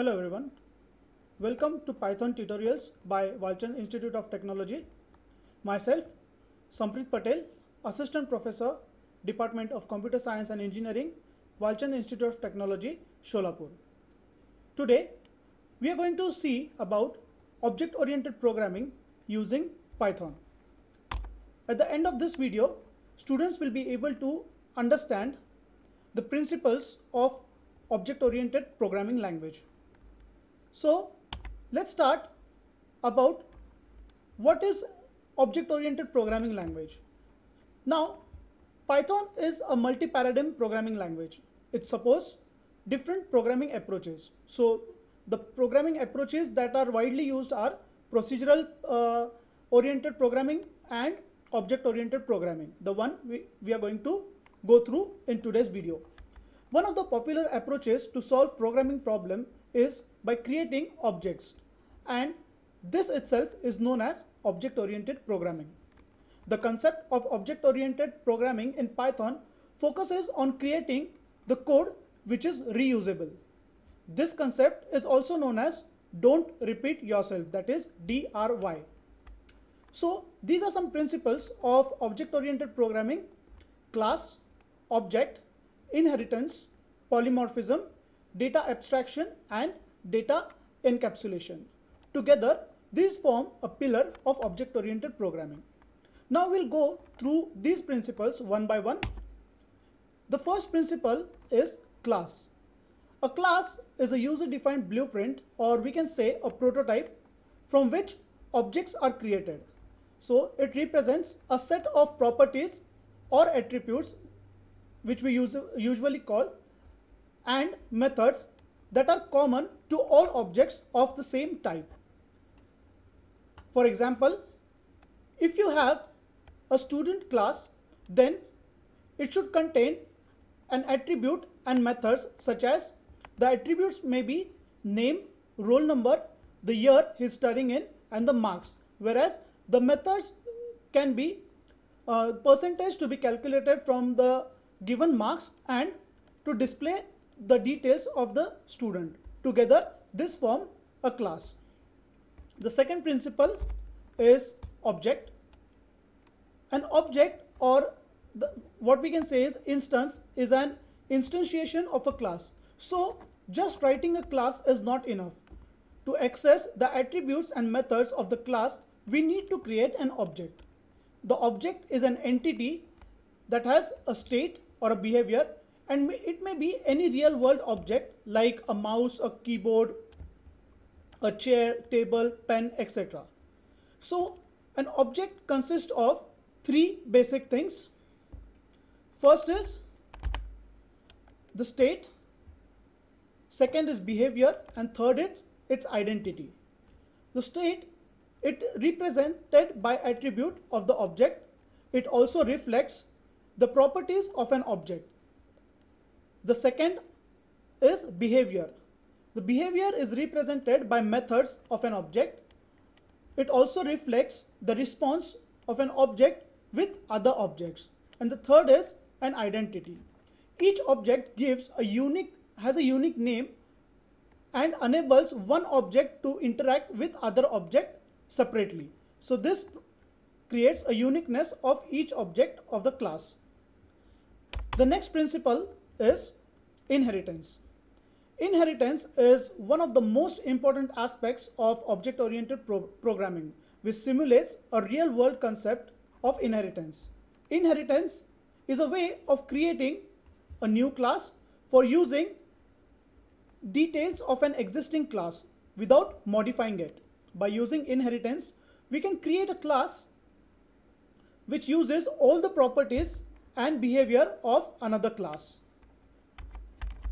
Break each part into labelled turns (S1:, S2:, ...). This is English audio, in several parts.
S1: Hello everyone. Welcome to Python tutorials by Walchand Institute of Technology. Myself, Samprit Patel, Assistant Professor, Department of Computer Science and Engineering, Walchand Institute of Technology, Sholapur. Today, we are going to see about object-oriented programming using Python. At the end of this video, students will be able to understand the principles of object-oriented programming language. So let's start about what is object-oriented programming language. Now, Python is a multi-paradigm programming language. It supports different programming approaches. So the programming approaches that are widely used are procedural uh, oriented programming and object oriented programming. The one we, we are going to go through in today's video. One of the popular approaches to solve programming problem is by creating objects and this itself is known as object-oriented programming. The concept of object-oriented programming in Python focuses on creating the code which is reusable. This concept is also known as don't repeat yourself that is DRY. So these are some principles of object-oriented programming, class, object, inheritance, polymorphism data abstraction and data encapsulation. Together, these form a pillar of object-oriented programming. Now we'll go through these principles one by one. The first principle is class. A class is a user-defined blueprint or we can say a prototype from which objects are created. So it represents a set of properties or attributes which we usually call and methods that are common to all objects of the same type. For example, if you have a student class, then it should contain an attribute and methods such as the attributes may be name, roll number, the year he's studying in and the marks. Whereas the methods can be uh, percentage to be calculated from the given marks and to display the details of the student. Together this form a class. The second principle is object. An object or the, what we can say is instance is an instantiation of a class. So just writing a class is not enough. To access the attributes and methods of the class, we need to create an object. The object is an entity that has a state or a behavior and it may be any real world object like a mouse, a keyboard, a chair, table, pen, etc. So an object consists of three basic things. First is the state, second is behavior, and third is its identity. The state, it represented by attribute of the object. It also reflects the properties of an object. The second is behavior. The behavior is represented by methods of an object. It also reflects the response of an object with other objects. And the third is an identity. Each object gives a unique, has a unique name and enables one object to interact with other object separately. So this creates a uniqueness of each object of the class. The next principle is inheritance. Inheritance is one of the most important aspects of object-oriented pro programming, which simulates a real-world concept of inheritance. Inheritance is a way of creating a new class for using details of an existing class without modifying it. By using inheritance, we can create a class which uses all the properties and behavior of another class.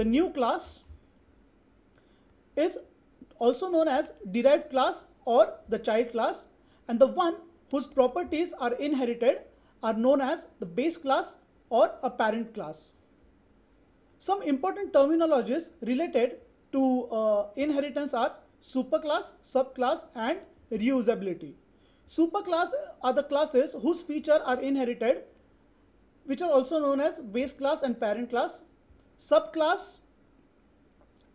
S1: The new class is also known as derived class or the child class and the one whose properties are inherited are known as the base class or a parent class. Some important terminologies related to uh, inheritance are superclass, subclass and reusability. Superclass uh, are the classes whose features are inherited which are also known as base class and parent class. Subclass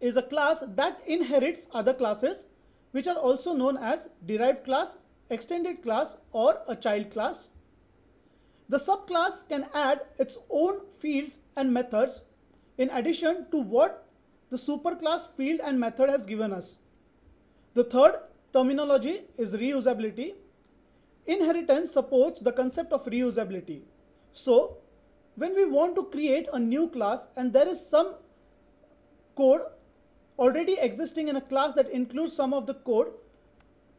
S1: is a class that inherits other classes which are also known as derived class, extended class or a child class. The subclass can add its own fields and methods in addition to what the superclass field and method has given us. The third terminology is reusability. Inheritance supports the concept of reusability. So when we want to create a new class and there is some code already existing in a class that includes some of the code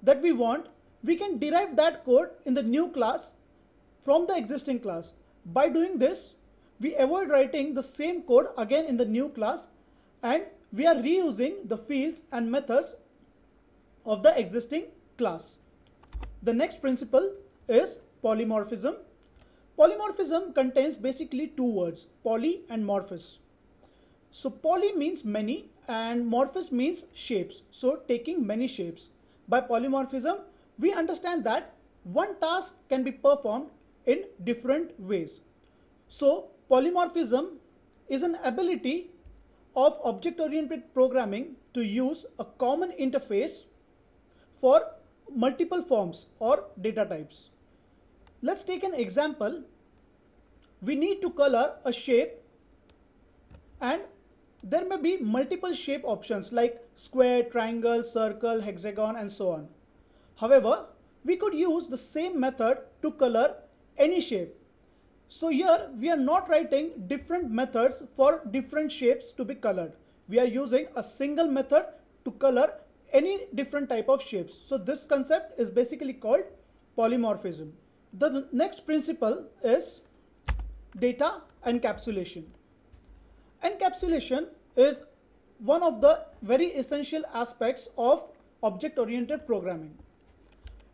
S1: that we want, we can derive that code in the new class from the existing class. By doing this, we avoid writing the same code again in the new class and we are reusing the fields and methods of the existing class. The next principle is polymorphism Polymorphism contains basically two words, poly and morphous. So poly means many and morphous means shapes. So taking many shapes. By polymorphism, we understand that one task can be performed in different ways. So polymorphism is an ability of object-oriented programming to use a common interface for multiple forms or data types. Let's take an example. We need to color a shape and there may be multiple shape options like square, triangle, circle, hexagon and so on. However, we could use the same method to color any shape. So here we are not writing different methods for different shapes to be colored. We are using a single method to color any different type of shapes. So this concept is basically called polymorphism. The next principle is data encapsulation. Encapsulation is one of the very essential aspects of object-oriented programming.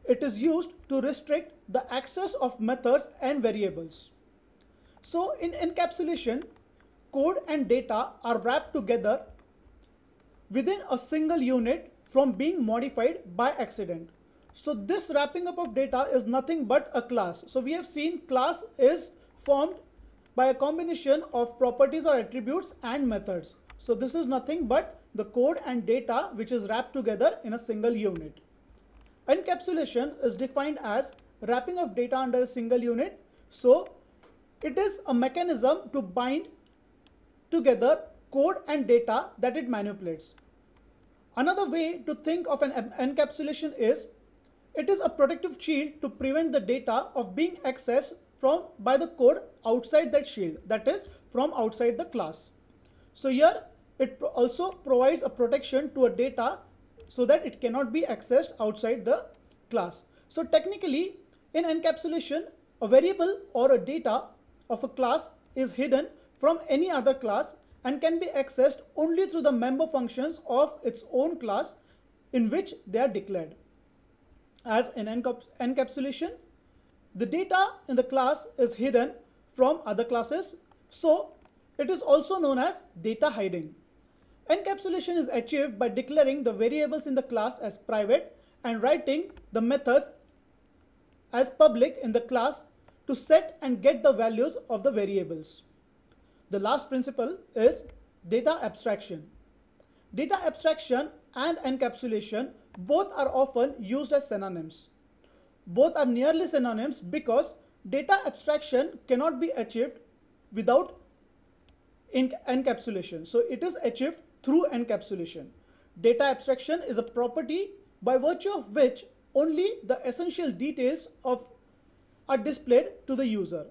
S1: It is used to restrict the access of methods and variables. So in encapsulation, code and data are wrapped together within a single unit from being modified by accident. So this wrapping up of data is nothing but a class. So we have seen class is formed by a combination of properties or attributes and methods. So this is nothing but the code and data which is wrapped together in a single unit. Encapsulation is defined as wrapping of data under a single unit. So it is a mechanism to bind together code and data that it manipulates. Another way to think of an encapsulation is it is a protective shield to prevent the data of being accessed from by the code outside that shield, that is from outside the class. So here it also provides a protection to a data so that it cannot be accessed outside the class. So technically in encapsulation, a variable or a data of a class is hidden from any other class and can be accessed only through the member functions of its own class in which they are declared as an encapsulation. The data in the class is hidden from other classes, so it is also known as data hiding. Encapsulation is achieved by declaring the variables in the class as private and writing the methods as public in the class to set and get the values of the variables. The last principle is data abstraction. Data abstraction and encapsulation both are often used as synonyms. Both are nearly synonyms because data abstraction cannot be achieved without encapsulation. So it is achieved through encapsulation. Data abstraction is a property by virtue of which only the essential details of are displayed to the user.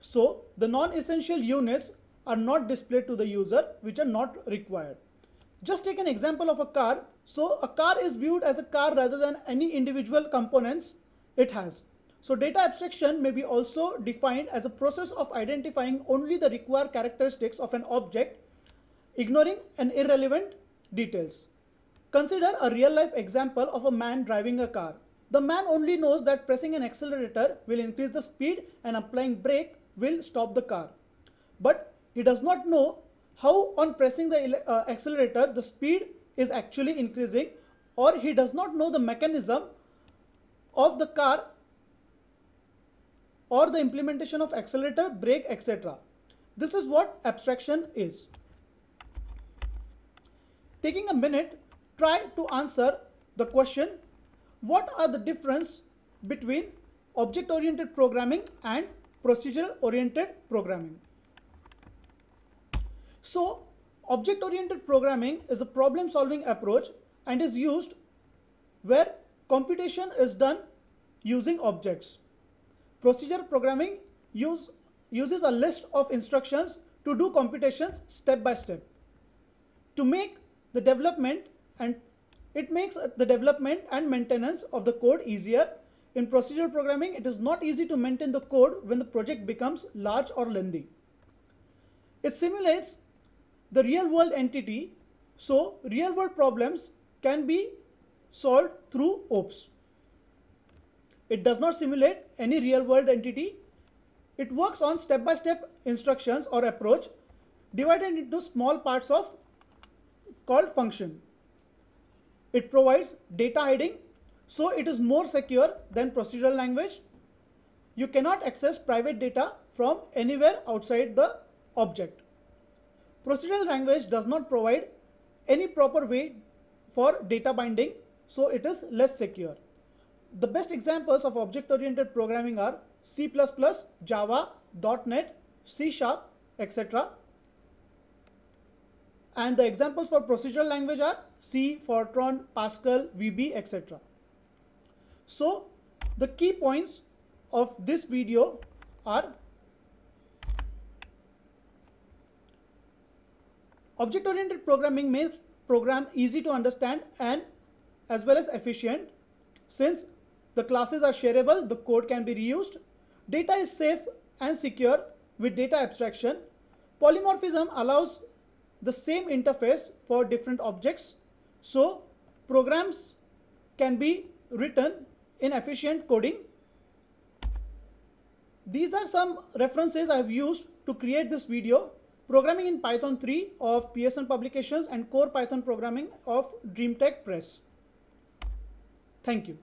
S1: So the non-essential units are not displayed to the user which are not required. Just take an example of a car. So a car is viewed as a car rather than any individual components it has. So data abstraction may be also defined as a process of identifying only the required characteristics of an object, ignoring an irrelevant details. Consider a real life example of a man driving a car. The man only knows that pressing an accelerator will increase the speed and applying brake will stop the car. But he does not know how on pressing the uh, accelerator the speed is actually increasing or he does not know the mechanism of the car or the implementation of accelerator, brake, etc. This is what abstraction is. Taking a minute, try to answer the question, what are the difference between object-oriented programming and procedural-oriented programming? So object-oriented programming is a problem-solving approach and is used where computation is done using objects. Procedure programming use, uses a list of instructions to do computations step by step. To make the development and it makes the development and maintenance of the code easier. In procedural programming, it is not easy to maintain the code when the project becomes large or lengthy. It simulates the real world entity. So real world problems can be solved through OPS. It does not simulate any real world entity. It works on step-by-step -step instructions or approach divided into small parts of called function. It provides data hiding, so it is more secure than procedural language. You cannot access private data from anywhere outside the object. Procedural language does not provide any proper way for data binding, so it is less secure. The best examples of object-oriented programming are C++, Java, .NET, C Sharp, etc. And the examples for procedural language are C, Fortran, Pascal, VB, etc. So the key points of this video are Object-oriented programming makes program easy to understand and as well as efficient. Since the classes are shareable, the code can be reused. Data is safe and secure with data abstraction. Polymorphism allows the same interface for different objects. So programs can be written in efficient coding. These are some references I've used to create this video. Programming in Python 3 of PSN Publications and Core Python Programming of DreamTech Press. Thank you.